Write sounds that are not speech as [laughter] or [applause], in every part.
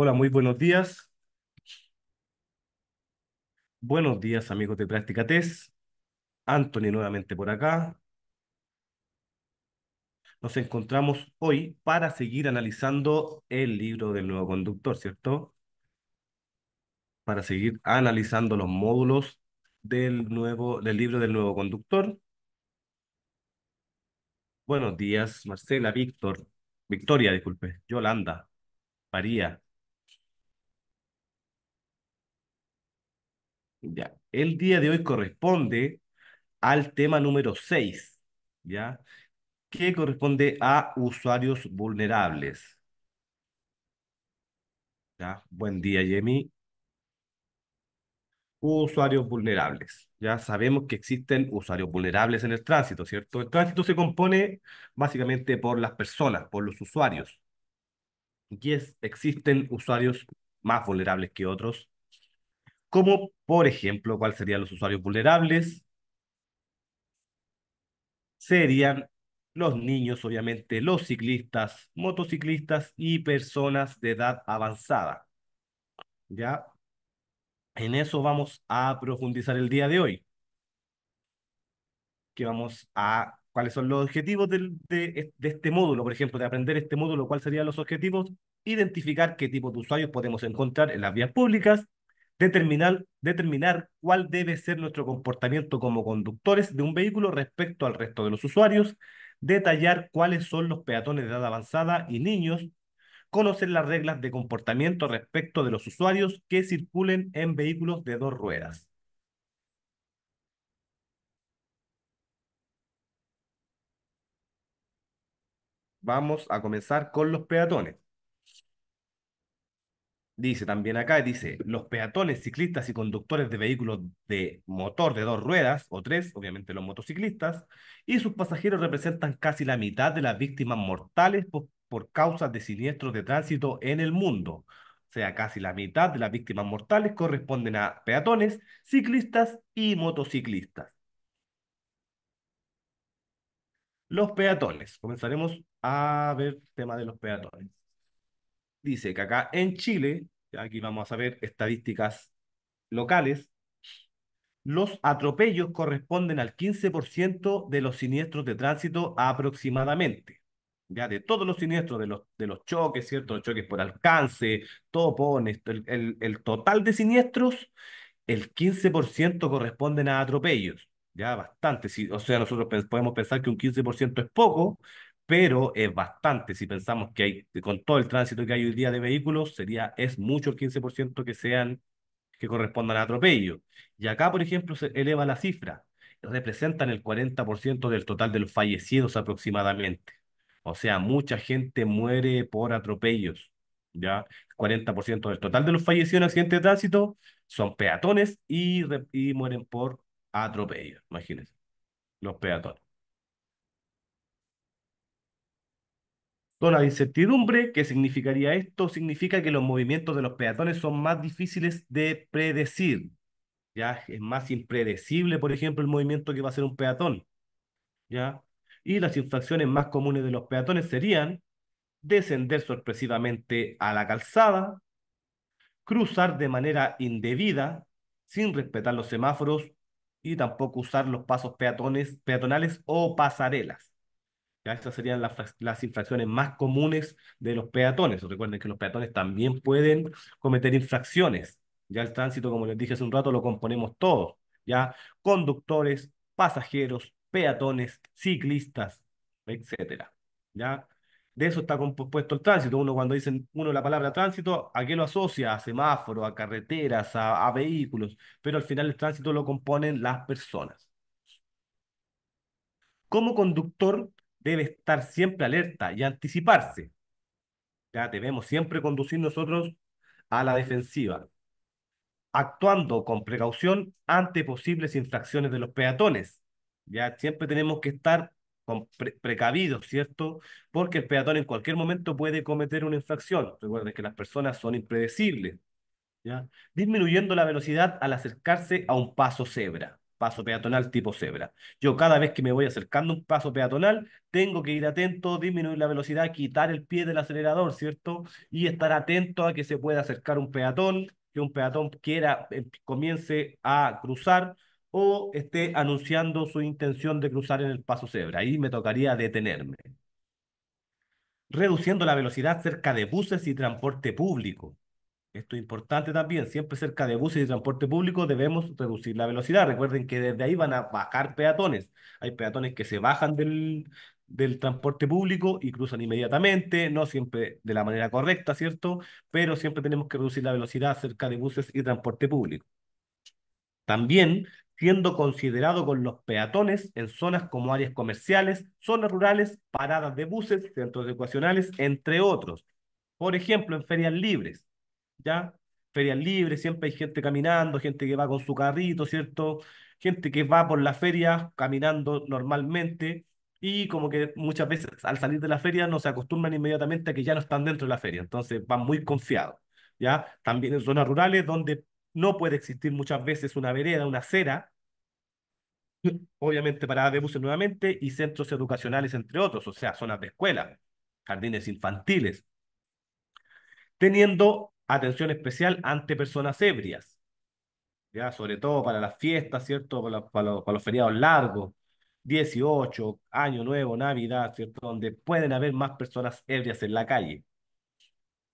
Hola, muy buenos días. Buenos días, amigos de Práctica Test. Anthony nuevamente por acá. Nos encontramos hoy para seguir analizando el libro del nuevo conductor, ¿cierto? Para seguir analizando los módulos del, nuevo, del libro del nuevo conductor. Buenos días, Marcela, Víctor, Victoria, disculpe, Yolanda, María, El día de hoy corresponde al tema número 6, ¿ya? Que corresponde a usuarios vulnerables. ¿Ya? Buen día, Yemi. Usuarios vulnerables. Ya sabemos que existen usuarios vulnerables en el tránsito, ¿cierto? El tránsito se compone básicamente por las personas, por los usuarios. Y es, existen usuarios más vulnerables que otros, como por ejemplo, ¿cuáles serían los usuarios vulnerables? Serían los niños, obviamente, los ciclistas, motociclistas y personas de edad avanzada. ¿Ya? En eso vamos a profundizar el día de hoy. Que vamos a cuáles son los objetivos de, de, de, este módulo, por ejemplo, de aprender este módulo, cuáles serían los objetivos, identificar qué tipo de usuarios podemos encontrar en las vías públicas, determinar, determinar cuál debe ser nuestro comportamiento como conductores de un vehículo respecto al resto de los usuarios, detallar cuáles son los peatones de edad avanzada y niños, conocer las reglas de comportamiento respecto de los usuarios que circulen en vehículos de dos ruedas. Vamos a comenzar con los peatones. Dice también acá, dice, los peatones, ciclistas y conductores de vehículos de motor de dos ruedas o tres, obviamente los motociclistas, y sus pasajeros representan casi la mitad de las víctimas mortales por, causa causas de siniestros de tránsito en el mundo. O sea, casi la mitad de las víctimas mortales corresponden a peatones, ciclistas y motociclistas. Los peatones. Comenzaremos a ver el tema de los peatones dice que acá en Chile, aquí vamos a ver estadísticas locales, los atropellos corresponden al 15% de los siniestros de tránsito aproximadamente. Ya de todos los siniestros, de los, de los choques, ¿cierto? Los choques por alcance, todo el, el, el total de siniestros, el 15% corresponden a atropellos. Ya bastante. o sea, nosotros podemos pensar que un 15% es poco, pero es bastante si pensamos que hay, con todo el tránsito que hay hoy día de vehículos, sería, es mucho el 15% que sean, que correspondan a atropellos Y acá, por ejemplo, se eleva la cifra, representan el 40% del total de los fallecidos aproximadamente. O sea, mucha gente muere por atropellos, ¿ya? 40% del total de los fallecidos en accidentes de tránsito son peatones y, y mueren por atropellos, imagínense, los peatones. Toda la incertidumbre, ¿qué significaría esto? Significa que los movimientos de los peatones son más difíciles de predecir. ¿ya? Es más impredecible, por ejemplo, el movimiento que va a hacer un peatón. ¿ya? Y las infracciones más comunes de los peatones serían descender sorpresivamente a la calzada, cruzar de manera indebida, sin respetar los semáforos y tampoco usar los pasos peatonales o pasarelas. Estas serían las, infracciones más comunes de los peatones. Recuerden que los peatones también pueden cometer infracciones. Ya el tránsito, como les dije hace un rato, lo componemos todos. Ya conductores, pasajeros, peatones, ciclistas, etc. Ya de eso está compuesto el tránsito. Uno cuando dicen uno la palabra tránsito, ¿a qué lo asocia? A semáforo a carreteras, a, a vehículos, pero al final el tránsito lo componen las personas. Como conductor, debe estar siempre alerta y anticiparse. Ya debemos siempre conducir nosotros a la defensiva, actuando con precaución ante posibles infracciones de los peatones. Ya siempre tenemos que estar precavidos, ¿cierto? Porque el peatón en cualquier momento puede cometer una infracción. Recuerden que las personas son impredecibles, ¿ya? Disminuyendo la velocidad al acercarse a un paso cebra paso peatonal tipo cebra. Yo cada vez que me voy acercando a un paso peatonal, tengo que ir atento, disminuir la velocidad, quitar el pie del acelerador, ¿cierto? Y estar atento a que se pueda acercar un peatón, que un peatón quiera, em, comience a cruzar o esté anunciando su intención de cruzar en el paso cebra. Ahí me tocaría detenerme. Reduciendo la velocidad cerca de buses y transporte público. Esto es importante también, siempre cerca de buses y transporte público debemos reducir la velocidad. Recuerden que desde ahí van a bajar peatones. Hay peatones que se bajan del, transporte público y cruzan inmediatamente, no siempre de la manera correcta, ¿cierto? Pero siempre tenemos que reducir la velocidad cerca de buses y transporte público. También siendo considerado con los peatones en zonas como áreas comerciales, zonas rurales, paradas de buses, centros educacionales, entre otros. Por ejemplo, en ferias libres ¿ya? Ferias libres, siempre hay gente caminando, gente que va con su carrito, ¿cierto? Gente que va por la feria caminando normalmente y como que muchas veces al salir de la feria no se acostumbran inmediatamente a que ya no están dentro de la feria, entonces van muy confiados, ¿ya? También en zonas rurales donde no puede existir muchas veces una vereda, una acera, obviamente paradas de buses nuevamente y centros educacionales entre otros, o sea, zonas de escuela, jardines infantiles, teniendo atención especial ante personas ebrias, ¿ya? sobre todo para las fiestas, ¿cierto? Para, los, feriados largos, 18, Año Nuevo, Navidad, ¿cierto? Donde pueden haber más personas ebrias en la calle.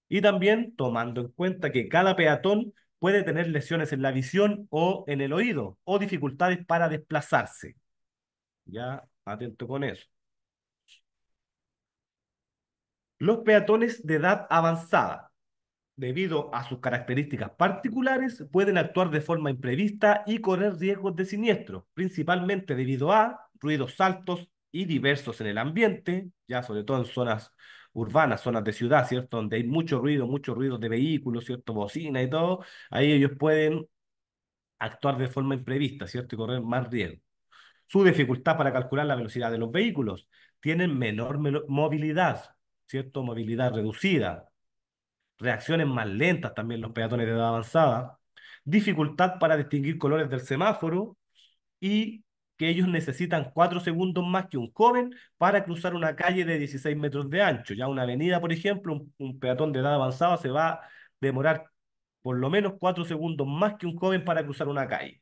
Y también tomando en cuenta que cada peatón puede tener lesiones en la visión o en el oído o dificultades para desplazarse. Ya, atento con eso. Los peatones de edad avanzada debido a sus características particulares, pueden actuar de forma imprevista y correr riesgos de siniestro, principalmente debido a ruidos altos y diversos en el ambiente, ya sobre todo en zonas urbanas, zonas de ciudad, ¿cierto? Donde hay mucho ruido, mucho ruido de vehículos, ¿cierto? Bocina y todo, ahí ellos pueden actuar de forma imprevista, ¿cierto? Y correr más riesgo. Su dificultad para calcular la velocidad de los vehículos. Tienen menor movilidad, ¿cierto? Movilidad reducida, reacciones más lentas también los peatones de edad avanzada, dificultad para distinguir colores del semáforo y que ellos necesitan cuatro segundos más que un joven para cruzar una calle de 16 metros de ancho. Ya una avenida, por ejemplo, un, peatón de edad avanzada se va a demorar por lo menos cuatro segundos más que un joven para cruzar una calle.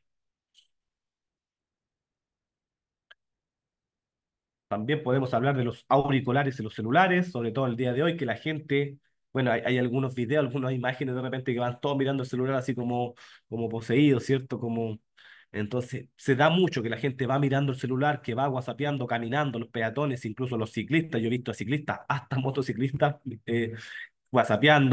También podemos hablar de los auriculares y los celulares, sobre todo el día de hoy, que la gente bueno, hay, algunos videos, algunas imágenes de repente que van todos mirando el celular así como, como poseídos, ¿cierto? Como... Entonces, se da mucho que la gente va mirando el celular, que va whatsappeando, caminando, los peatones, incluso los ciclistas, yo he visto a ciclistas, hasta motociclistas, eh,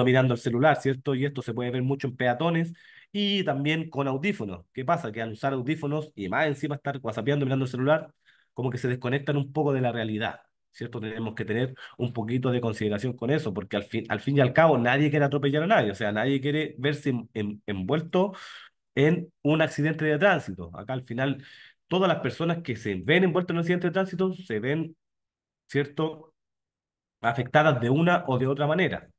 mirando el celular, ¿cierto? Y esto se puede ver mucho en peatones y también con audífonos. ¿Qué pasa? Que al usar audífonos y más encima estar whatsappeando, mirando el celular, como que se desconectan un poco de la realidad. ¿cierto? Tenemos que tener un poquito de consideración con eso, porque al fin, al fin y al cabo nadie quiere atropellar a nadie, o sea, nadie quiere verse envuelto en un accidente de tránsito. Acá al final todas las personas que se ven envueltas en un accidente de tránsito se ven, ¿cierto?, afectadas de una o de otra manera.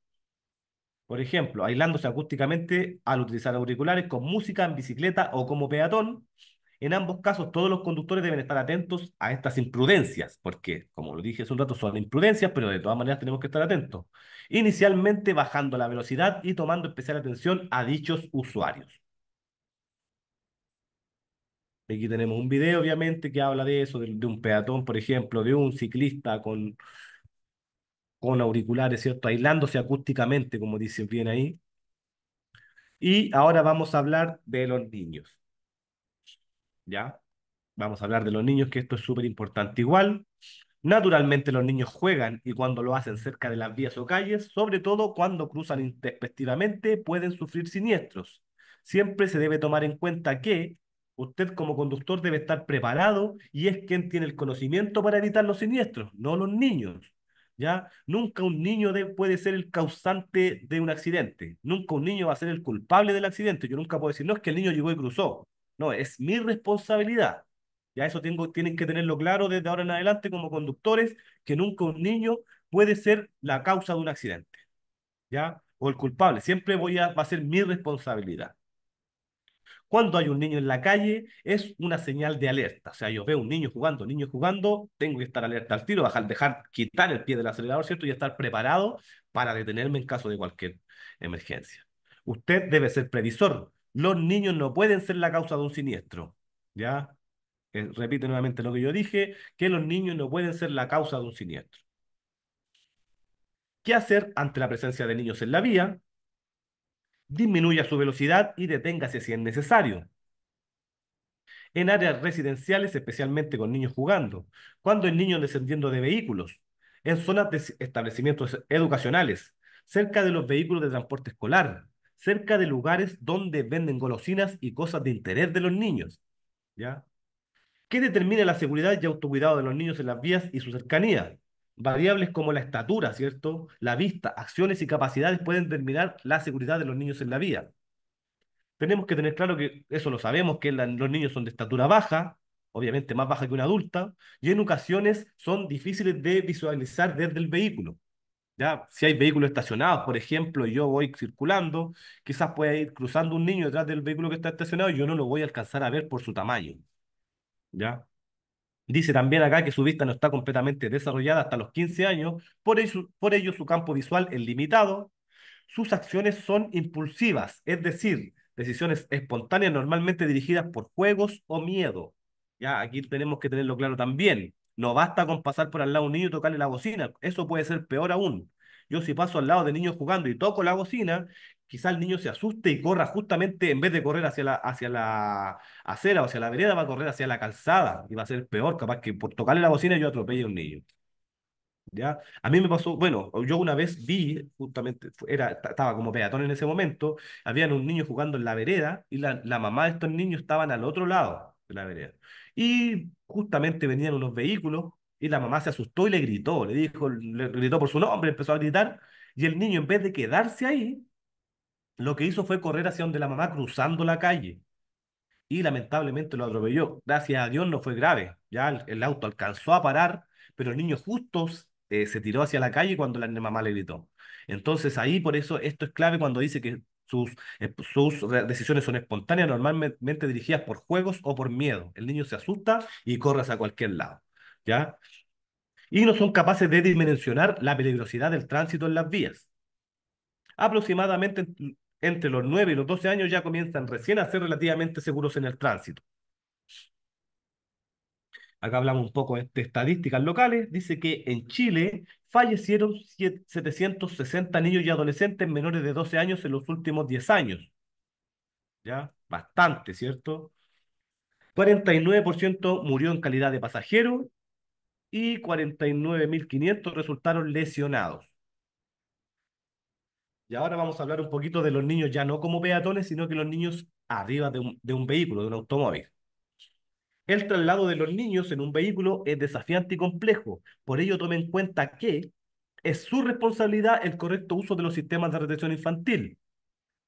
Por ejemplo, aislándose acústicamente al utilizar auriculares con música en bicicleta o como peatón, en ambos casos, todos los conductores deben estar atentos a estas imprudencias, porque, como lo dije hace un rato, son imprudencias, pero de todas maneras tenemos que estar atentos. Inicialmente bajando la velocidad y tomando especial atención a dichos usuarios. Aquí tenemos un video, obviamente, que habla de eso, de, un peatón, por ejemplo, de un ciclista con, con auriculares, ¿cierto? Aislándose acústicamente, como dicen bien ahí. Y ahora vamos a hablar de los niños. ¿ya? Vamos a hablar de los niños, que esto es súper importante. Igual, naturalmente los niños juegan y cuando lo hacen cerca de las vías o calles, sobre todo cuando cruzan intempestivamente, pueden sufrir siniestros. Siempre se debe tomar en cuenta que usted como conductor debe estar preparado y es quien tiene el conocimiento para evitar los siniestros, no los niños. ¿Ya? Nunca un niño puede ser el causante de un accidente. Nunca un niño va a ser el culpable del accidente. Yo nunca puedo decir, no, es que el niño llegó y cruzó. No, es mi responsabilidad. Ya eso tengo, tienen que tenerlo claro desde ahora en adelante como conductores, que nunca un niño puede ser la causa de un accidente. ¿Ya? O el culpable. Siempre voy a, va a ser mi responsabilidad. Cuando hay un niño en la calle, es una señal de alerta. O sea, yo veo un niño jugando, niño jugando, tengo que estar alerta al tiro, bajar, dejar, quitar el pie del acelerador, ¿cierto? Y estar preparado para detenerme en caso de cualquier emergencia. Usted debe ser previsor. Los niños no pueden ser la causa de un siniestro. ¿Ya? Eh, repite nuevamente lo que yo dije, que los niños no pueden ser la causa de un siniestro. ¿Qué hacer ante la presencia de niños en la vía? Disminuya su velocidad y deténgase si es necesario. En áreas residenciales, especialmente con niños jugando, cuando el niños descendiendo de vehículos, en zonas de establecimientos educacionales, cerca de los vehículos de transporte escolar, cerca de lugares donde venden golosinas y cosas de interés de los niños. ¿Ya? ¿Qué determina la seguridad y autocuidado de los niños en las vías y su cercanía? Variables como la estatura, ¿cierto? La vista, acciones y capacidades pueden determinar la seguridad de los niños en la vía. Tenemos que tener claro que eso lo sabemos, que los niños son de estatura baja, obviamente más baja que una adulta, y en ocasiones son difíciles de visualizar desde el vehículo si hay vehículos estacionados, por ejemplo, yo voy circulando, quizás pueda ir cruzando un niño detrás del vehículo que está estacionado y yo no lo voy a alcanzar a ver por su tamaño. ¿Ya? Dice también acá que su vista no está completamente desarrollada hasta los 15 años, por ello, por ello su campo visual es limitado, sus acciones son impulsivas, es decir, decisiones espontáneas normalmente dirigidas por juegos o miedo. Ya, aquí tenemos que tenerlo claro también. No basta con pasar por al lado de un niño y tocarle la bocina, eso puede ser peor aún. Yo si paso al lado de niños jugando y toco la bocina, quizá el niño se asuste y corra justamente, en vez de correr hacia la, hacia la acera o hacia la vereda, va a correr hacia la calzada y va a ser peor, capaz que por tocarle la bocina yo atropelle a un niño. ¿Ya? A mí me pasó, bueno, yo una vez vi, justamente, era, estaba como peatón en ese momento, habían un niño jugando en la vereda y la, la mamá de estos niños estaban al otro lado de la vereda. Y justamente venían unos vehículos y la mamá se asustó y le gritó, le dijo, le gritó por su nombre, empezó a gritar. Y el niño, en vez de quedarse ahí, lo que hizo fue correr hacia donde la mamá cruzando la calle. Y lamentablemente lo atropelló. Gracias a Dios no fue grave. Ya el, auto alcanzó a parar, pero el niño justo eh, se tiró hacia la calle cuando la mamá le gritó. Entonces ahí por eso esto es clave cuando dice que sus, eh, pues, sus decisiones son espontáneas, normalmente dirigidas por juegos o por miedo. El niño se asusta y corre a cualquier lado. ¿ya? Y no son capaces de dimensionar la peligrosidad del tránsito en las vías. Aproximadamente entre los 9 y los 12 años ya comienzan recién a ser relativamente seguros en el tránsito acá hablamos un poco de estadísticas locales, dice que en Chile fallecieron 760 niños y adolescentes menores de 12 años en los últimos 10 años. ¿Ya? Bastante, ¿cierto? 49% murió en calidad de pasajero y 49.500 resultaron lesionados. Y ahora vamos a hablar un poquito de los niños ya no como peatones, sino que los niños arriba de de un vehículo, de un automóvil. El traslado de los niños en un vehículo es desafiante y complejo. Por ello, tome en cuenta que es su responsabilidad el correcto uso de los sistemas de retención infantil.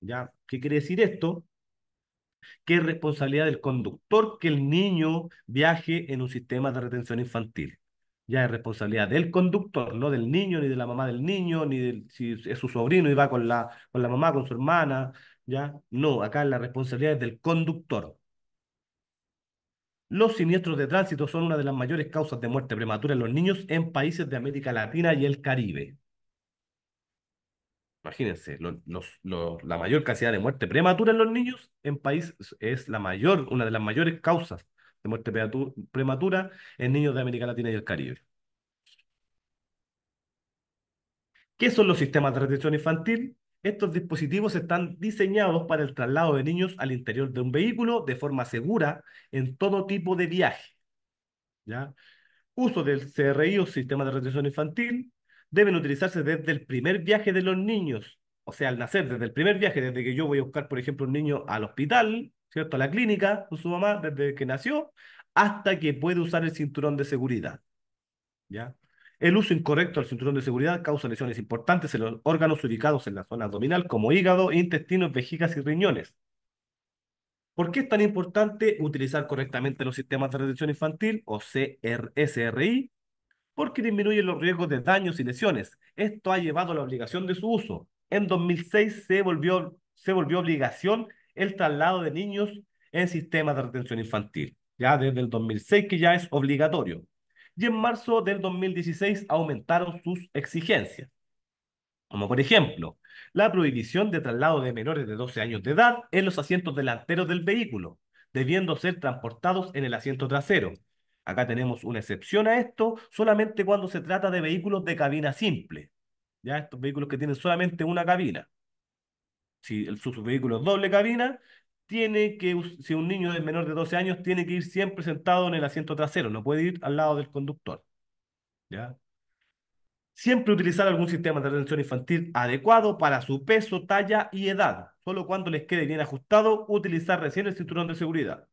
¿Ya? ¿Qué quiere decir esto? Que es responsabilidad del conductor que el niño viaje en un sistema de retención infantil. Ya es responsabilidad del conductor, no del niño, ni de la mamá del niño, ni de si es su sobrino y va con la, con la mamá, con su hermana. ¿ya? No, acá la responsabilidad es del conductor. Los siniestros de tránsito son una de las mayores causas de muerte prematura en los niños en países de América Latina y el Caribe. Imagínense, la mayor cantidad de muerte prematura en los niños en país es la mayor, una de las mayores causas de muerte prematura en niños de América Latina y el Caribe. ¿Qué son los sistemas de retención infantil? Estos dispositivos están diseñados para el traslado de niños al interior de un vehículo de forma segura en todo tipo de viaje. ¿ya? Uso del CRI o sistema de retención infantil deben utilizarse desde el primer viaje de los niños, o sea, al nacer, desde el primer viaje, desde que yo voy a buscar, por ejemplo, un niño al hospital, ¿cierto? A la clínica con su mamá, desde que nació, hasta que puede usar el cinturón de seguridad. ¿Ya? El uso incorrecto del cinturón de seguridad causa lesiones importantes en los órganos ubicados en la zona abdominal, como hígado, intestinos, vejigas y riñones. ¿Por qué es tan importante utilizar correctamente los sistemas de retención infantil o CRSRI? Porque disminuye los riesgos de daños y lesiones. Esto ha llevado a la obligación de su uso. En 2006 se volvió, se volvió obligación el traslado de niños en sistemas de retención infantil. Ya desde el 2006 que ya es obligatorio y en marzo del 2016 aumentaron sus exigencias. Como por ejemplo, la prohibición de traslado de menores de 12 años de edad en los asientos delanteros del vehículo, debiendo ser transportados en el asiento trasero. Acá tenemos una excepción a esto solamente cuando se trata de vehículos de cabina simple. Ya estos vehículos que tienen solamente una cabina. Si el, su vehículo es doble cabina, tiene que, si un niño es menor de 12 años, tiene que ir siempre sentado en el asiento trasero, no puede ir al lado del conductor. ¿Ya? Siempre utilizar algún sistema de retención infantil adecuado para su peso, talla y edad. Solo cuando les quede bien ajustado, utilizar recién el cinturón de seguridad.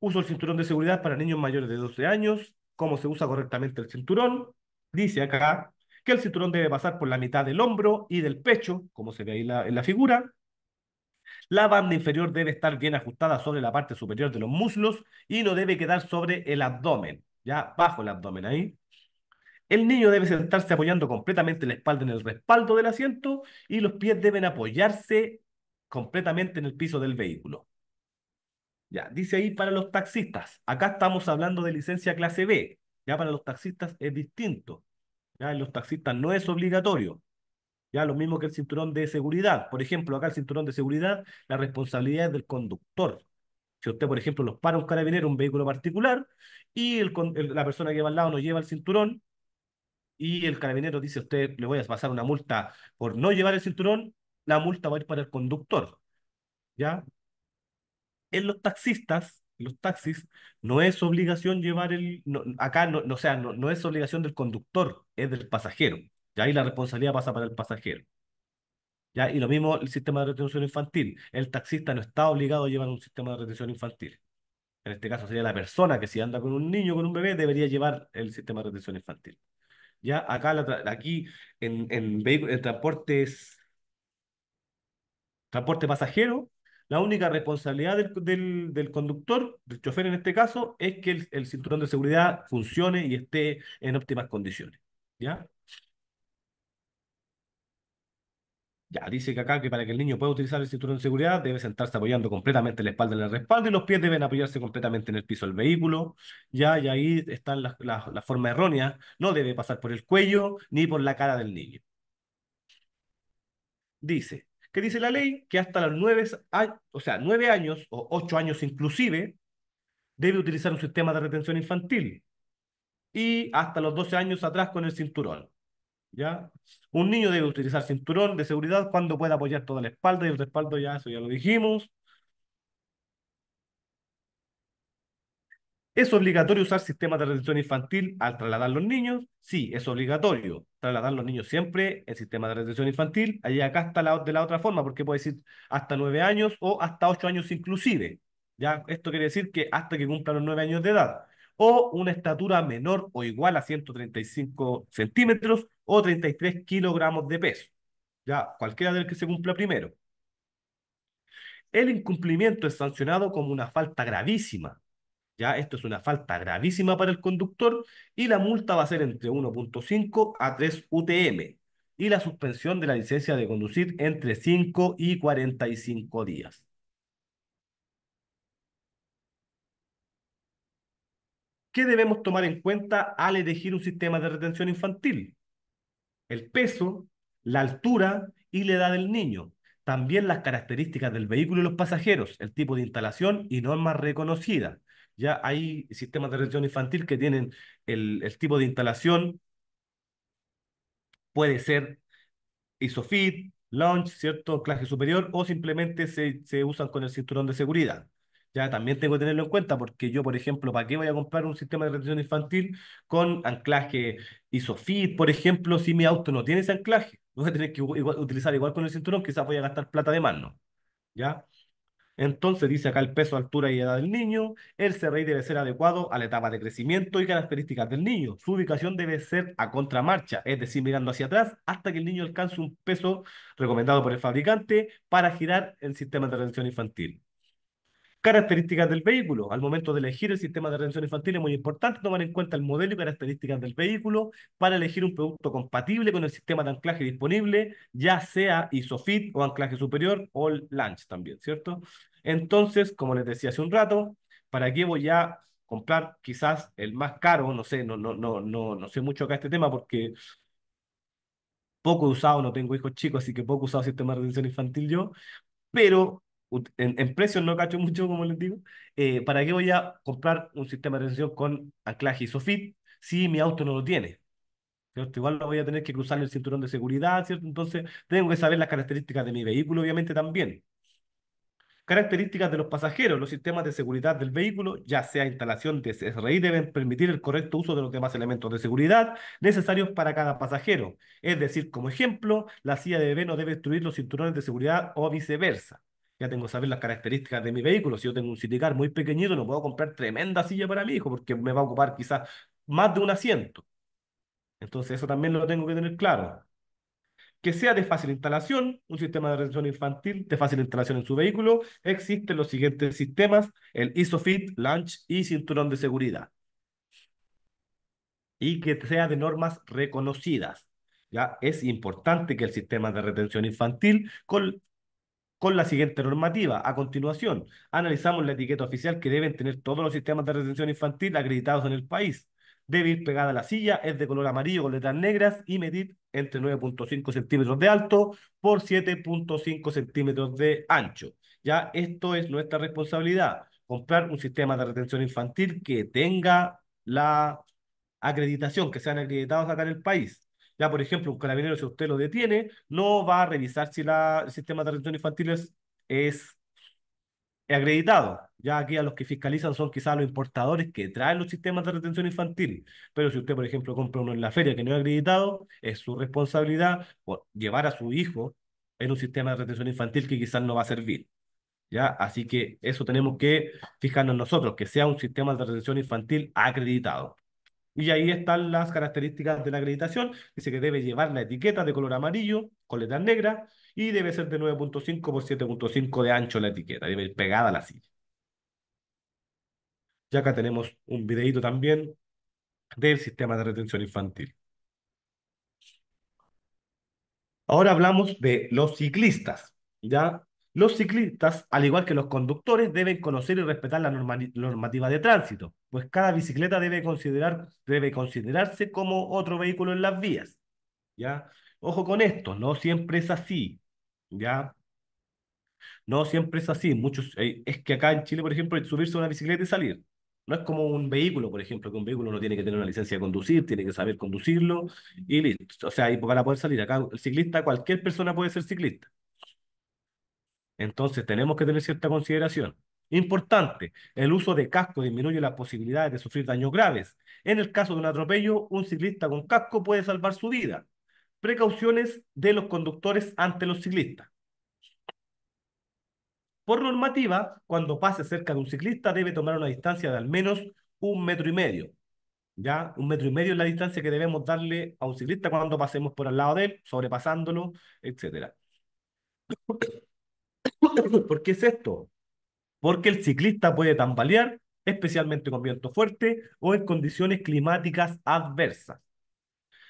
Uso el cinturón de seguridad para niños mayores de 12 años. ¿Cómo se usa correctamente el cinturón? Dice acá que el cinturón debe pasar por la mitad del hombro y del pecho, como se ve ahí en la figura. La banda inferior debe estar bien ajustada sobre la parte superior de los muslos y no debe quedar sobre el abdomen, ya bajo el abdomen ahí. El niño debe sentarse apoyando completamente la espalda en el respaldo del asiento y los pies deben apoyarse completamente en el piso del vehículo. Ya, dice ahí para los taxistas. Acá estamos hablando de licencia clase B. Ya para los taxistas es distinto. Ya en los taxistas no es obligatorio. Ya lo mismo que el cinturón de seguridad. Por ejemplo, acá el cinturón de seguridad, la responsabilidad es del conductor. Si usted, por ejemplo, los para un carabinero, un vehículo particular, y la persona que va al lado no lleva el cinturón, y el carabinero dice, a usted le voy a pasar una multa por no llevar el cinturón, la multa va a ir para el conductor. ¿Ya? En los taxistas, los taxis, no es obligación llevar el, acá no, no, o sea, no, no es obligación del conductor, es del pasajero. ¿ya? ahí la responsabilidad pasa para el pasajero. ¿ya? Y lo mismo el sistema de retención infantil. El taxista no está obligado a llevar un sistema de retención infantil. En este caso sería la persona que si anda con un niño, con un bebé, debería llevar el sistema de retención infantil. ¿Ya? Acá aquí en, en, transportes, transporte pasajero, la única responsabilidad del, conductor, del chofer en este caso, es que el, el cinturón de seguridad funcione y esté en óptimas condiciones. ¿Ya? Ya, dice que acá que para que el niño pueda utilizar el cinturón de seguridad debe sentarse apoyando completamente la espalda en el respaldo y los pies deben apoyarse completamente en el piso del vehículo. Ya, y ahí están las la, forma errónea, No debe pasar por el cuello ni por la cara del niño. Dice, que dice la ley que hasta los nueve, o sea, nueve años o ocho años inclusive, debe utilizar un sistema de retención infantil y hasta los doce años atrás con el cinturón. ¿ya? Un niño debe utilizar cinturón de seguridad cuando pueda apoyar toda la espalda y el respaldo, ya, eso ya lo dijimos. ¿Es obligatorio usar sistema de retención infantil al trasladar los niños? Sí, es obligatorio. Trasladar los niños siempre el sistema de retención infantil. Allí acá está de la otra forma, porque puede decir hasta nueve años o hasta ocho años inclusive. ¿ya? Esto quiere decir que hasta que cumplan los nueve años de edad o una estatura menor o igual a 135 centímetros o 33 kilogramos de peso. Ya, cualquiera del que se cumpla primero. El incumplimiento es sancionado como una falta gravísima. Ya, esto es una falta gravísima para el conductor y la multa va a ser entre 1.5 a 3 UTM y la suspensión de la licencia de conducir entre 5 y 45 días. ¿Qué debemos tomar en cuenta al elegir un sistema de retención infantil? El peso, la altura y la edad del niño. También las características del vehículo y los pasajeros, el tipo de instalación y normas reconocidas. Ya hay sistemas de retención infantil que tienen el, tipo de instalación, puede ser ISOFIT, launch, ¿cierto? Clase superior o simplemente se usan con el cinturón de seguridad. Ya también tengo que tenerlo en cuenta porque yo, por ejemplo, ¿para qué voy a comprar un sistema de retención infantil con anclaje ISOFIT, por ejemplo, si mi auto no tiene ese anclaje? [laughs] Voy a tener que utilizar igual con el cinturón, quizás voy a gastar plata de mano. ¿Ya? Entonces dice acá el peso, altura y edad del niño. El CRI debe ser adecuado a la etapa de crecimiento y características del niño. Su ubicación debe ser a contramarcha, es decir, mirando hacia atrás hasta que el niño alcance un peso recomendado por el fabricante para girar el sistema de retención infantil. Características del vehículo. Al momento de elegir el sistema de retención infantil es muy importante tomar en cuenta el modelo y características del vehículo para elegir un producto compatible con el sistema de anclaje disponible, ya sea ISOFIT o anclaje superior o lunch también, ¿cierto? Entonces, como les decía hace un rato, ¿para qué voy a comprar quizás el más caro? No sé, no, no, no, no, no sé mucho acá este tema porque poco usado, no tengo hijos chicos, así que poco usado sistema de retención infantil yo, pero en, precios no cacho mucho, como les digo, eh, ¿para qué voy a comprar un sistema de tensión con anclaje ISOFIT si mi auto no lo tiene? Igual lo voy a tener que cruzar el cinturón de seguridad, ¿cierto? Entonces, tengo que saber las características de mi vehículo, obviamente, también. Características de los pasajeros. Los sistemas de seguridad del vehículo, ya sea instalación de SRI, deben permitir el correcto uso de los demás elementos de seguridad necesarios para cada pasajero. Es decir, como ejemplo, la silla de bebé no debe destruir los cinturones de seguridad o viceversa ya tengo que saber las características de mi vehículo. Si yo tengo un City muy pequeñito, no puedo comprar tremenda silla para mi hijo porque me va a ocupar quizás más de un asiento. Entonces eso también lo tengo que tener claro. Que sea de fácil instalación, un sistema de retención infantil de fácil instalación en su vehículo, existen los siguientes sistemas, el ISOFIT, Lanch y cinturón de seguridad. Y que sea de normas reconocidas. Ya es importante que el sistema de retención infantil con, con la siguiente normativa. A continuación, analizamos la etiqueta oficial que deben tener todos los sistemas de retención infantil acreditados en el país. Debe ir pegada a la silla, es de color amarillo con letras negras y medir entre 9.5 centímetros de alto por 7.5 centímetros de ancho. Ya esto es nuestra responsabilidad, comprar un sistema de retención infantil que tenga la acreditación, que sean acreditados acá en el país. Ya, por ejemplo, un carabinero, si usted lo detiene, no va a revisar si la, el sistema de retención infantil es, acreditado. Ya aquí a los que fiscalizan son quizás los importadores que traen los sistemas de retención infantil. Pero si usted, por ejemplo, compra uno en la feria que no es acreditado, es su responsabilidad llevar a su hijo en un sistema de retención infantil que quizás no va a servir. ¿Ya? Así que eso tenemos que fijarnos nosotros, que sea un sistema de retención infantil acreditado. Y ahí están las características de la acreditación. Dice que debe llevar la etiqueta de color amarillo con letras negras y debe ser de 9.5 por 7.5 de ancho la etiqueta. Debe ir pegada a la silla. Y acá tenemos un videito también del sistema de retención infantil. Ahora hablamos de los ciclistas. ¿ya? Los ciclistas, al igual que los conductores, deben conocer y respetar la normativa de tránsito, pues cada bicicleta debe, considerar, considerarse como otro vehículo en las vías. ¿ya? Ojo con esto, no siempre es así. ¿ya? No siempre es así. Muchos, eh, es que acá en Chile, por ejemplo, subirse a una bicicleta y salir. No es como un vehículo, por ejemplo, que un vehículo no tiene que tener una licencia de conducir, tiene que saber conducirlo y listo. O sea, y para poder salir. Acá el ciclista, cualquier persona puede ser ciclista. Entonces tenemos que tener cierta consideración. Importante, el uso de casco disminuye las posibilidades de sufrir daños graves. En el caso de un atropello, un ciclista con casco puede salvar su vida. Precauciones de los conductores ante los ciclistas. Por normativa, cuando pase cerca de un ciclista debe tomar una distancia de al menos un metro y medio. ¿Ya? Un metro y medio es la distancia que debemos darle a un ciclista cuando pasemos por al lado de él, sobrepasándolo, etc. [laughs] ¿Por qué es esto? Porque el ciclista puede tambalear, especialmente con viento fuerte o en condiciones climáticas adversas.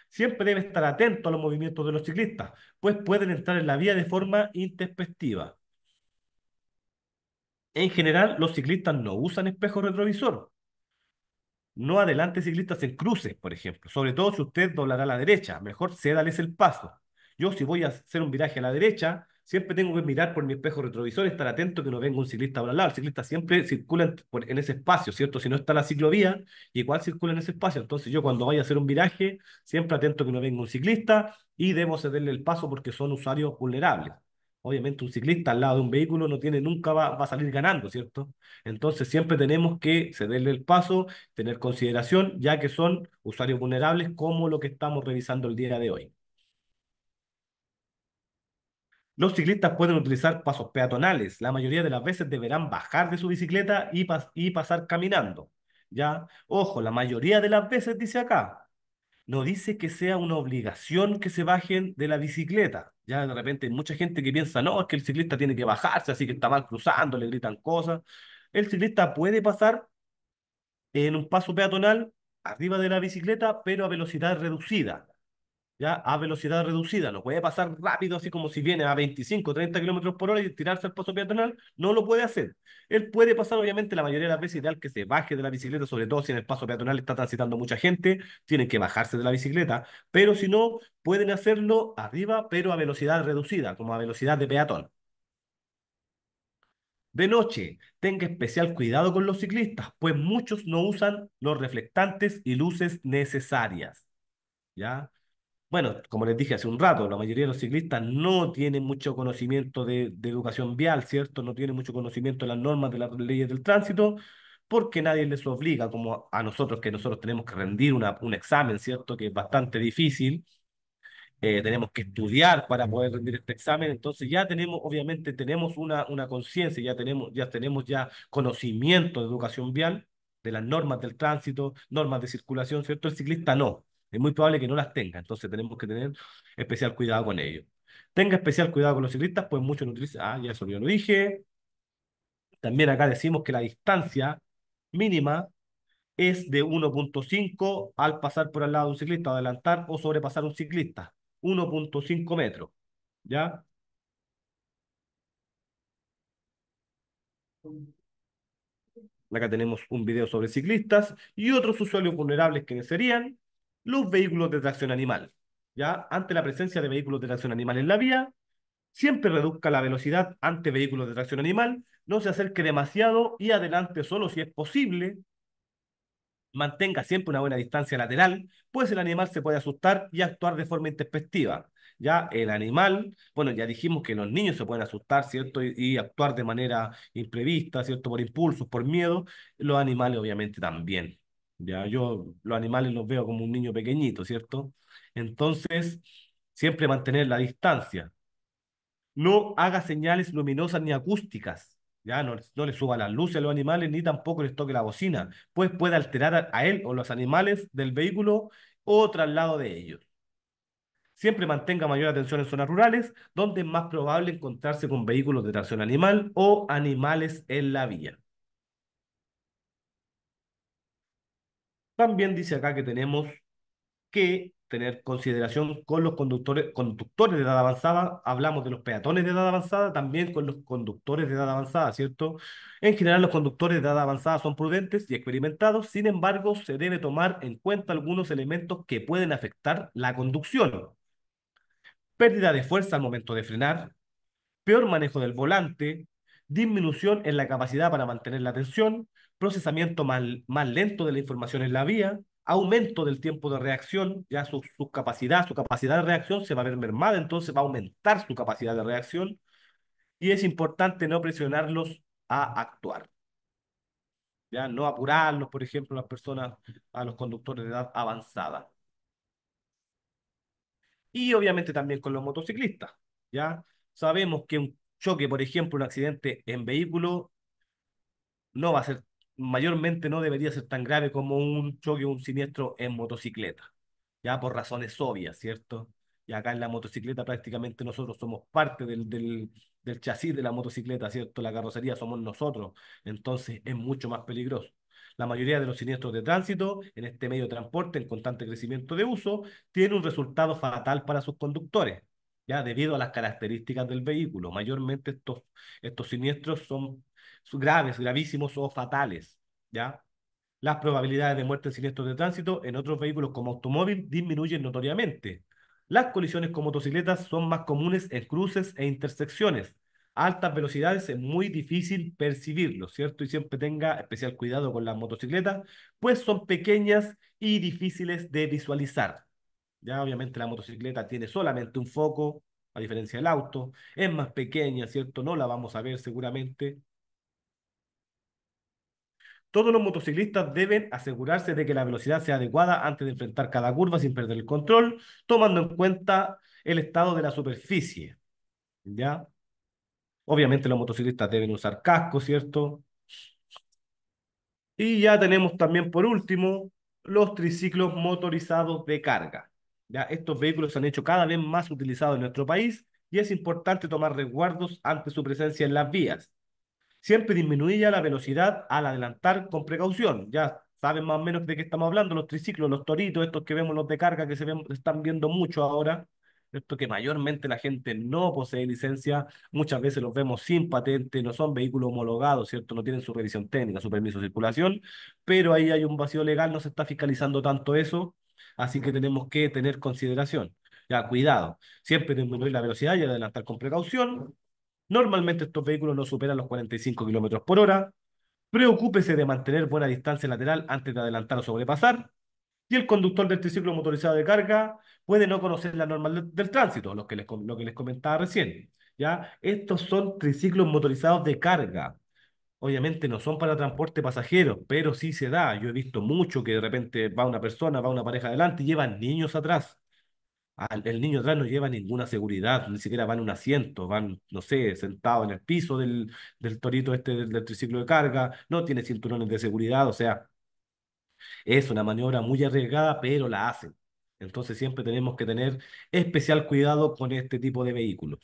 Siempre debe estar atento a los movimientos de los ciclistas, pues pueden entrar en la vía de forma introspectiva. En general, los ciclistas no usan espejo retrovisor. No adelante ciclistas en cruces, por ejemplo, sobre todo si usted doblará a la derecha, mejor cédales el paso. Yo si voy a hacer un viraje a la derecha, siempre tengo que mirar por mi espejo retrovisor estar atento que no venga un ciclista por al lado. El ciclista siempre circula en, ese espacio, ¿cierto? Si no está la ciclovía, igual circula en ese espacio. Entonces yo cuando vaya a hacer un viraje, siempre atento que no venga un ciclista y debo cederle el paso porque son usuarios vulnerables. Obviamente un ciclista al lado de un vehículo no tiene, nunca va a salir ganando, ¿cierto? Entonces siempre tenemos que cederle el paso, tener consideración, ya que son usuarios vulnerables como lo que estamos revisando el día de hoy. Los ciclistas pueden utilizar pasos peatonales. La mayoría de las veces deberán bajar de su bicicleta y, y pasar caminando. ¿ya? Ojo, la mayoría de las veces dice acá. No dice que sea una obligación que se bajen de la bicicleta. Ya de repente hay mucha gente que piensa, no, es que el ciclista tiene que bajarse, así que está mal cruzando, le gritan cosas. El ciclista puede pasar en un paso peatonal arriba de la bicicleta, pero a velocidad reducida ya a velocidad reducida, lo puede pasar rápido así como si viene a 25, 30 kilómetros por hora y tirarse al paso peatonal, no lo puede hacer. Él puede pasar, obviamente, la mayoría de las veces ideal que se baje de la bicicleta, sobre todo si en el paso peatonal está transitando mucha gente, tienen que bajarse de la bicicleta, pero si no, pueden hacerlo arriba, pero a velocidad reducida, como a velocidad de peatón. De noche, tenga especial cuidado con los ciclistas, pues muchos no usan los reflectantes y luces necesarias. ¿Ya? bueno, como les dije hace un rato, la mayoría de los ciclistas no tienen mucho conocimiento de, educación vial, ¿cierto? No tienen mucho conocimiento de las normas de las leyes del tránsito, porque nadie les obliga, como a nosotros, que nosotros tenemos que rendir un examen, ¿cierto? Que es bastante difícil. Eh, tenemos que estudiar para poder rendir este examen, entonces ya tenemos, obviamente, tenemos una, una conciencia, ya tenemos, ya tenemos ya conocimiento de educación vial, de las normas del tránsito, normas de circulación, ¿cierto? El ciclista no. Es muy probable que no las tenga, entonces tenemos que tener especial cuidado con ellos Tenga especial cuidado con los ciclistas, pues muchos no utilizan. Ah, ya eso yo lo dije. También acá decimos que la distancia mínima es de 1.5 al pasar por al lado de un ciclista, adelantar o sobrepasar un ciclista. 1.5 metros. ¿Ya? Acá tenemos un video sobre ciclistas y otros usuarios vulnerables que serían los vehículos de tracción animal. ¿ya? Ante la presencia de vehículos de tracción animal en la vía, siempre reduzca la velocidad ante vehículos de tracción animal, no se acerque demasiado y adelante solo si es posible. Mantenga siempre una buena distancia lateral, pues el animal se puede asustar y actuar de forma introspectiva. Ya el animal, bueno, ya dijimos que los niños se pueden asustar, ¿cierto? Y, actuar de manera imprevista, ¿cierto? Por impulsos, por miedo. Los animales, obviamente, también. Ya yo los animales los veo como un niño pequeñito, ¿cierto? Entonces, siempre mantener la distancia. No haga señales luminosas ni acústicas. Ya no, le suba las luces a los animales ni tampoco les toque la bocina, pues puede alterar a, a él o los animales del vehículo o traslado de ellos. Siempre mantenga mayor atención en zonas rurales, donde es más probable encontrarse con vehículos de tracción animal o animales en la vía. También dice acá que tenemos que tener consideración con los conductores, conductores de edad avanzada, hablamos de los peatones de edad avanzada, también con los conductores de edad avanzada, ¿cierto? En general los conductores de edad avanzada son prudentes y experimentados, sin embargo se debe tomar en cuenta algunos elementos que pueden afectar la conducción. Pérdida de fuerza al momento de frenar, peor manejo del volante, disminución en la capacidad para mantener la tensión, procesamiento más, lento de la información en la vía, aumento del tiempo de reacción, ya su, su, capacidad, su capacidad de reacción se va a ver mermada, entonces va a aumentar su capacidad de reacción y es importante no presionarlos a actuar. Ya no apurarlos, por ejemplo, a las personas, a los conductores de edad avanzada. Y obviamente también con los motociclistas, ya sabemos que un choque, por ejemplo, un accidente en vehículo no va a ser mayormente no debería ser tan grave como un choque o un siniestro en motocicleta, ya por razones obvias, ¿cierto? Y acá en la motocicleta prácticamente nosotros somos parte del, chasis de la motocicleta, ¿cierto? La carrocería somos nosotros, entonces es mucho más peligroso. La mayoría de los siniestros de tránsito en este medio de transporte en constante crecimiento de uso tiene un resultado fatal para sus conductores ya debido a las características del vehículo. Mayormente estos, estos siniestros son graves, gravísimos o fatales, ¿ya? Las probabilidades de muerte en siniestros de tránsito en otros vehículos como automóvil disminuyen notoriamente. Las colisiones con motocicletas son más comunes en cruces e intersecciones. A altas velocidades es muy difícil percibirlo, ¿cierto? Y siempre tenga especial cuidado con las motocicletas, pues son pequeñas y difíciles de visualizar. Ya obviamente la motocicleta tiene solamente un foco, a diferencia del auto, es más pequeña, ¿cierto? No la vamos a ver seguramente. Todos los motociclistas deben asegurarse de que la velocidad sea adecuada antes de enfrentar cada curva sin perder el control, tomando en cuenta el estado de la superficie. ¿Ya? Obviamente los motociclistas deben usar casco, ¿cierto? Y ya tenemos también por último los triciclos motorizados de carga. Ya, estos vehículos se han hecho cada vez más utilizados en nuestro país y es importante tomar resguardos ante su presencia en las vías. Siempre disminuya la velocidad al adelantar con precaución. Ya saben más o menos de qué estamos hablando, los triciclos, los toritos, estos que vemos, los de carga que se están viendo mucho ahora. Esto que mayormente la gente no posee licencia, muchas veces los vemos sin patente, no son vehículos homologados, ¿cierto? No tienen su revisión técnica, su permiso de circulación, pero ahí hay un vacío legal, no se está fiscalizando tanto eso así que tenemos que tener consideración. Ya, cuidado, siempre disminuir la velocidad y adelantar con precaución. Normalmente estos vehículos no superan los 45 kilómetros por hora. Preocúpese de mantener buena distancia lateral antes de adelantar o sobrepasar. Y el conductor del triciclo motorizado de carga puede no conocer la norma del, tránsito, lo que, les, lo que les comentaba recién. ¿ya? Estos son triciclos motorizados de carga. Obviamente no son para transporte pasajero, pero sí se da. Yo he visto mucho que de repente va una persona, va una pareja adelante y llevan niños atrás. el niño atrás no lleva ninguna seguridad, ni siquiera van en un asiento, van, no sé, sentado en el piso del, torito este del, del triciclo de carga, no tiene cinturones de seguridad, o sea, es una maniobra muy arriesgada, pero la hacen. Entonces siempre tenemos que tener especial cuidado con este tipo de vehículos.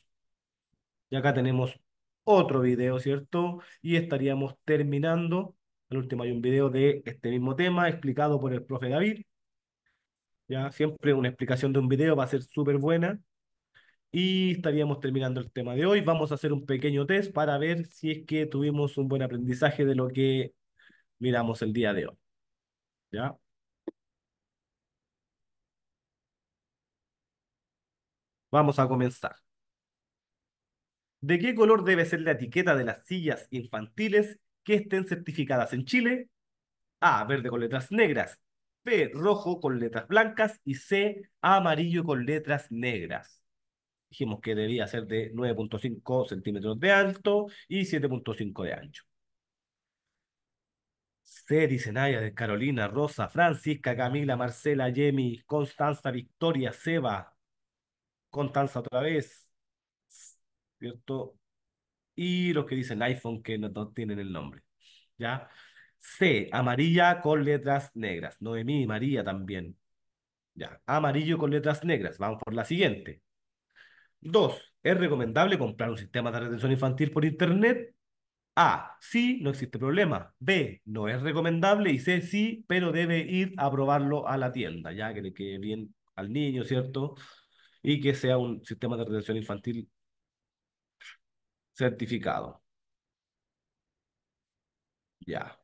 Y acá tenemos otro video, ¿cierto? Y estaríamos terminando. Al último hay un video de este mismo tema explicado por el profe David. Ya siempre una explicación de un video va a ser súper buena. Y estaríamos terminando el tema de hoy. Vamos a hacer un pequeño test para ver si es que tuvimos un buen aprendizaje de lo que miramos el día de hoy. ¿Ya? Vamos a comenzar. ¿De qué color debe ser la etiqueta de las sillas infantiles que estén certificadas en Chile? A. Verde con letras negras. B. Rojo con letras blancas. Y C. Amarillo con letras negras. Dijimos que debía ser de 9.5 centímetros de alto y 7.5 de ancho. dice Naya de Carolina, Rosa, Francisca, Camila, Marcela, Jemi, Constanza, Victoria, Seba, Constanza otra vez, ¿cierto? Y los que dicen iPhone que no, tienen el nombre, ¿ya? C, amarilla con letras negras. Noemí y María también. Ya, amarillo con letras negras. Vamos por la siguiente. Dos, ¿es recomendable comprar un sistema de retención infantil por Internet? A, sí, no existe problema. B, no es recomendable. Y C, sí, pero debe ir a probarlo a la tienda, ya que le quede bien al niño, ¿cierto? Y que sea un sistema de retención infantil certificado. Ya.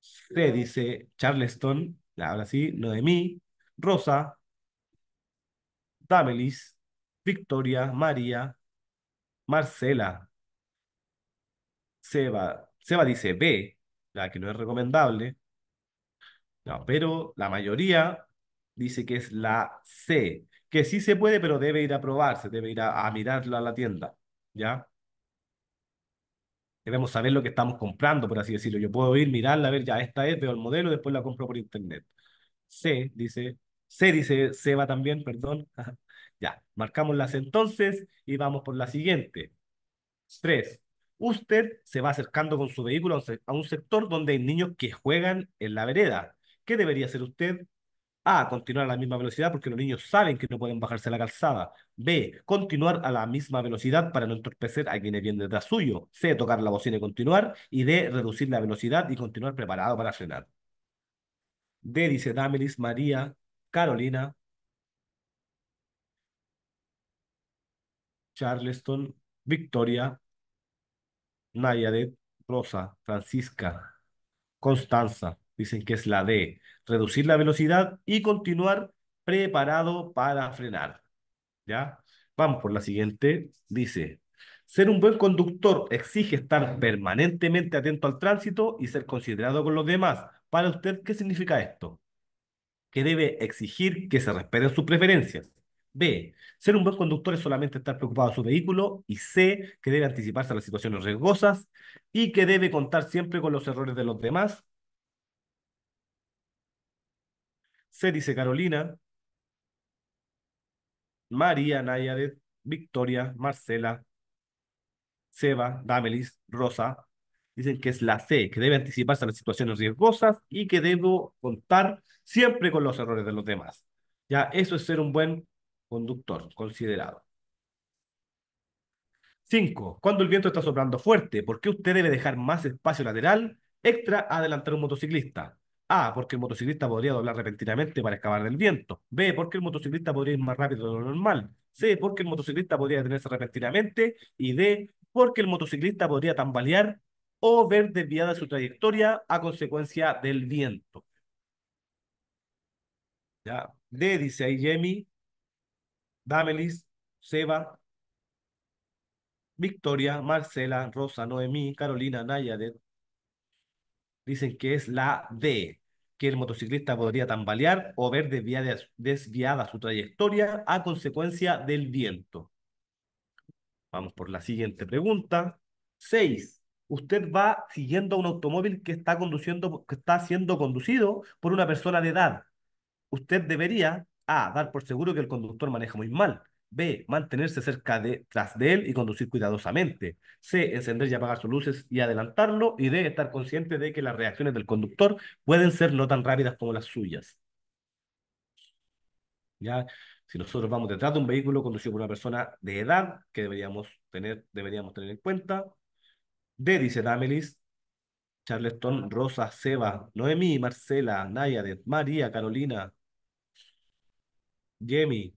C dice Charleston, ahora sí, Noemí, Rosa, Damelis, Victoria, María, Marcela. Seba, Seba dice B, la que no es recomendable. No, pero la mayoría dice que es la C, que sí se puede, pero debe ir a probarse, debe ir a, a a la tienda. ¿ya? Debemos saber lo que estamos comprando, por así decirlo. Yo puedo ir, mirarla, a ver, ya, esta es, veo el modelo, después la compro por internet. C, dice, C dice Seba también, perdón. [laughs] ya, marcamos las entonces y vamos por la siguiente. tres Usted se va acercando con su vehículo a un sector donde hay niños que juegan en la vereda. ¿Qué debería hacer usted? A. Continuar a la misma velocidad porque los niños saben que no pueden bajarse la calzada. B. Continuar a la misma velocidad para no entorpecer a quienes vienen detrás suyo. C. Tocar la bocina y continuar. Y D. Reducir la velocidad y continuar preparado para frenar. D. Dice Damelis, María, Carolina, Charleston, Victoria, Nayade, Rosa, Francisca, Constanza dicen que es la D, reducir la velocidad y continuar preparado para frenar. ¿Ya? Vamos por la siguiente. Dice, ser un buen conductor exige estar permanentemente atento al tránsito y ser considerado con los demás. Para usted, ¿qué significa esto? Que debe exigir que se respeten sus preferencias. B. Ser un buen conductor es solamente estar preocupado de su vehículo. Y C. Que debe anticiparse a las situaciones riesgosas y que debe contar siempre con los errores de los demás se dice Carolina, María, Naya, Victoria, Marcela, Seba, Damelis, Rosa. Dicen que es la C, que debe anticiparse a las situaciones riesgosas y que debo contar siempre con los errores de los demás. Ya eso es ser un buen conductor considerado. Cinco, Cuando el viento está soplando fuerte, ¿por qué usted debe dejar más espacio lateral extra a adelantar un motociclista? A, porque el motociclista podría doblar repentinamente para escapar del viento. B, porque el motociclista podría ir más rápido de lo normal. C, porque el motociclista podría detenerse repentinamente. Y D, porque el motociclista podría tambalear o ver desviada su trayectoria a consecuencia del viento. ¿Ya? D, dice ahí Jamie, Damelis, Seba, Victoria, Marcela, Rosa, Noemí, Carolina, de dicen que es la D, que el motociclista podría tambalear o ver desviada, su trayectoria a consecuencia del viento. Vamos por la siguiente pregunta. 6. Usted va siguiendo un automóvil que está, conduciendo, que está siendo conducido por una persona de edad. Usted debería, A, dar por seguro que el conductor maneja muy mal. B. Mantenerse cerca de, de él y conducir cuidadosamente. C. Encender y apagar sus luces y adelantarlo. Y D. Estar consciente de que las reacciones del conductor pueden ser no tan rápidas como las suyas. ¿Ya? Si nosotros vamos detrás de un vehículo conducido por una persona de edad que deberíamos tener, deberíamos tener en cuenta. D. Dice Damelis. Charleston, Rosa, Seba, Noemí, Marcela, Nayade, María, Carolina, Jamie,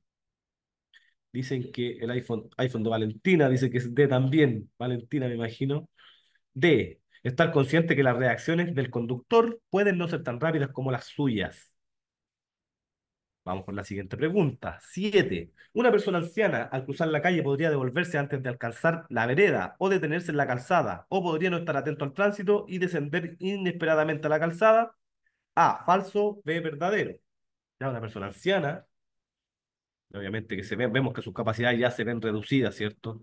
Dicen que el iPhone, iPhone de Valentina, dice que es D también, Valentina me imagino. D, estar consciente que las reacciones del conductor pueden no ser tan rápidas como las suyas. Vamos con la siguiente pregunta. Siete. Una persona anciana al cruzar la calle podría devolverse antes de alcanzar la vereda o detenerse en la calzada o podría no estar atento al tránsito y descender inesperadamente a la calzada. A. Falso. B. Verdadero. Ya una persona anciana obviamente que se vemos que sus capacidades ya se ven reducidas, ¿cierto?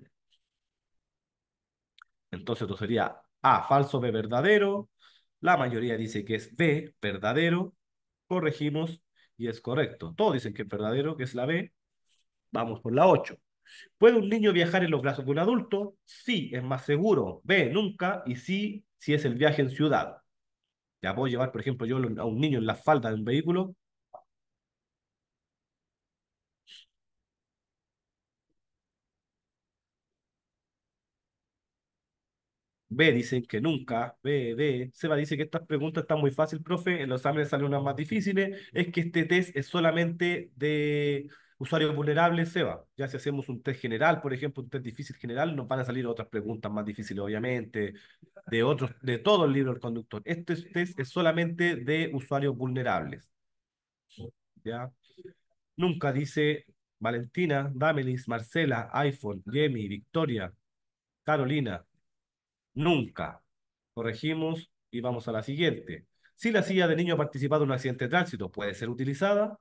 Entonces esto sería A, falso, B, verdadero. La mayoría dice que es B, verdadero. Corregimos y es correcto. Todos dicen que es verdadero, que es la B. Vamos por la 8. ¿Puede un niño viajar en los brazos de un adulto? Sí, es más seguro. B, nunca. Y sí, si es el viaje en ciudad. Ya puedo llevar, por ejemplo, yo a un niño en la falda de un vehículo. B dicen que nunca, B, B. Seba dice que estas preguntas están muy fáciles, profe, en los exámenes salen unas más difíciles, es que este test es solamente de usuarios vulnerables, Seba. Ya si hacemos un test general, por ejemplo, un test difícil general, nos van a salir otras preguntas más difíciles, obviamente, de otros, de todo el libro del conductor. Este test es solamente de usuarios vulnerables. ¿Ya? Nunca dice Valentina, Damelis, Marcela, iPhone, Jamie, Victoria, Carolina, Nunca. Corregimos y vamos a la siguiente. Si la silla de niño ha participado en un accidente de tránsito, ¿puede ser utilizada?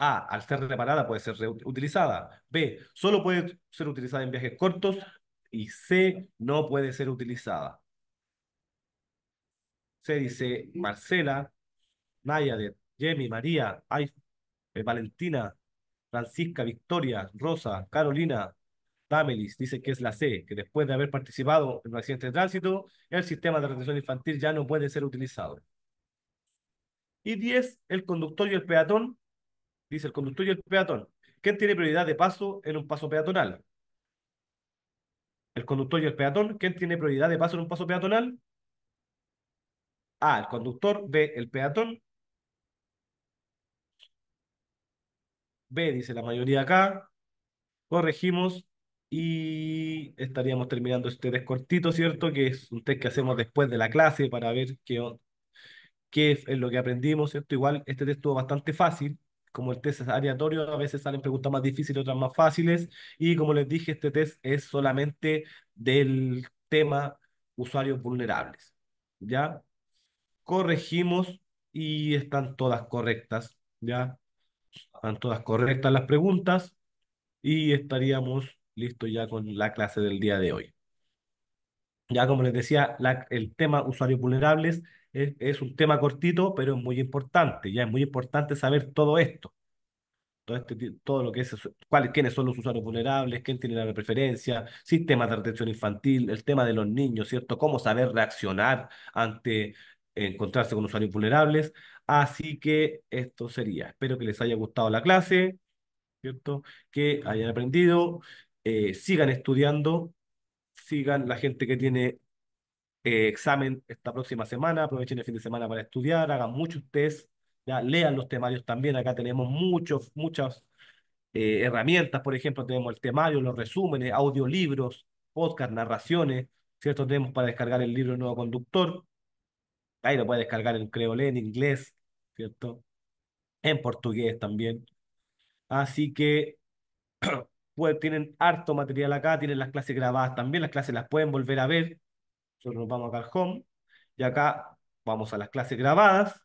A. Al ser reparada puede ser utilizada. B. Solo puede ser utilizada en viajes cortos. Y C. No puede ser utilizada. Se dice Marcela, Nayade, Jemi, María, eh, Valentina, Francisca, Victoria, Rosa, Carolina, Amelis dice que es la C, que después de haber participado en un accidente de tránsito, el sistema de retención infantil ya no puede ser utilizado. Y 10, el conductor y el peatón, dice el conductor y el peatón. ¿Quién tiene prioridad de paso en un paso peatonal? El conductor y el peatón. ¿Quién tiene prioridad de paso en un paso peatonal? A, el conductor, B, el peatón. B, dice la mayoría acá. Corregimos y estaríamos terminando este test cortito, ¿cierto? Que es un test que hacemos después de la clase para ver qué, qué es lo que aprendimos, ¿cierto? Igual este test estuvo bastante fácil, como el test es aleatorio, a veces salen preguntas más difíciles, otras más fáciles, y como les dije, este test es solamente del tema usuarios vulnerables, ¿ya? Corregimos y están todas correctas, ¿ya? Están todas correctas las preguntas y estaríamos listo ya con la clase del día de hoy. Ya como les decía, la, el tema usuarios vulnerables es, un tema cortito, pero es muy importante. Ya es muy importante saber todo esto. Todo, este, todo lo que es, cuáles, quiénes son los usuarios vulnerables, quién tiene la preferencia, sistema de retención infantil, el tema de los niños, ¿cierto? Cómo saber reaccionar ante encontrarse con usuarios vulnerables. Así que esto sería. Espero que les haya gustado la clase, ¿cierto? Que hayan aprendido eh, sigan estudiando, sigan la gente que tiene eh, examen esta próxima semana, aprovechen el fin de semana para estudiar, hagan muchos test, ya lean los temarios también, acá tenemos muchos, muchas eh, herramientas, por ejemplo, tenemos el temario, los resúmenes, audiolibros, podcast, narraciones, ¿cierto? Tenemos para descargar el libro Nuevo Conductor, ahí lo puede descargar en creole en inglés, ¿cierto? En portugués también. Así que [clears throat] tienen harto material acá, tienen las clases grabadas también, las clases las pueden volver a ver. Nosotros nos vamos acá al home y acá vamos a las clases grabadas,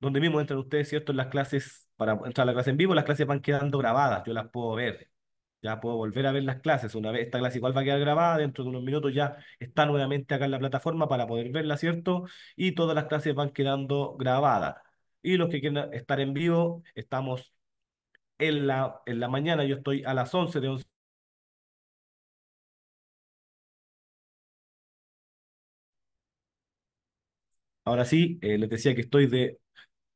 donde mismo entran ustedes, ¿cierto? En las clases, para entrar a la clase en vivo, las clases van quedando grabadas, yo las puedo ver. Ya puedo volver a ver las clases. Una vez esta clase igual va a quedar grabada, dentro de unos minutos ya está nuevamente acá en la plataforma para poder verla, ¿cierto? Y todas las clases van quedando grabadas. Y los que quieran estar en vivo, estamos en la, en la mañana yo estoy a las 11 de 11. Ahora sí, eh, les decía que estoy de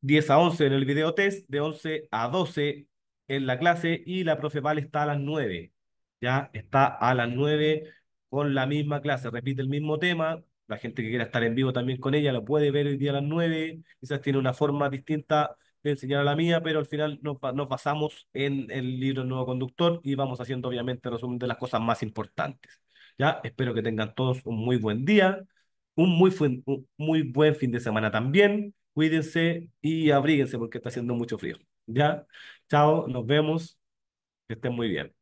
10 a 11 en el video test, de 11 a 12 en la clase y la profe Val está a las 9. Ya está a las 9 con la misma clase, repite el mismo tema. La gente que quiera estar en vivo también con ella lo puede ver el día a las 9. Quizás tiene una forma distinta enseñar a la mía, pero al final nos, basamos en el libro Nuevo Conductor y vamos haciendo obviamente resumen de las cosas más importantes. ¿ya? Espero que tengan todos un muy buen día, un muy, muy buen fin de semana también. Cuídense y abríguense porque está haciendo mucho frío. ¿Ya? Chao, nos vemos. Que estén muy bien.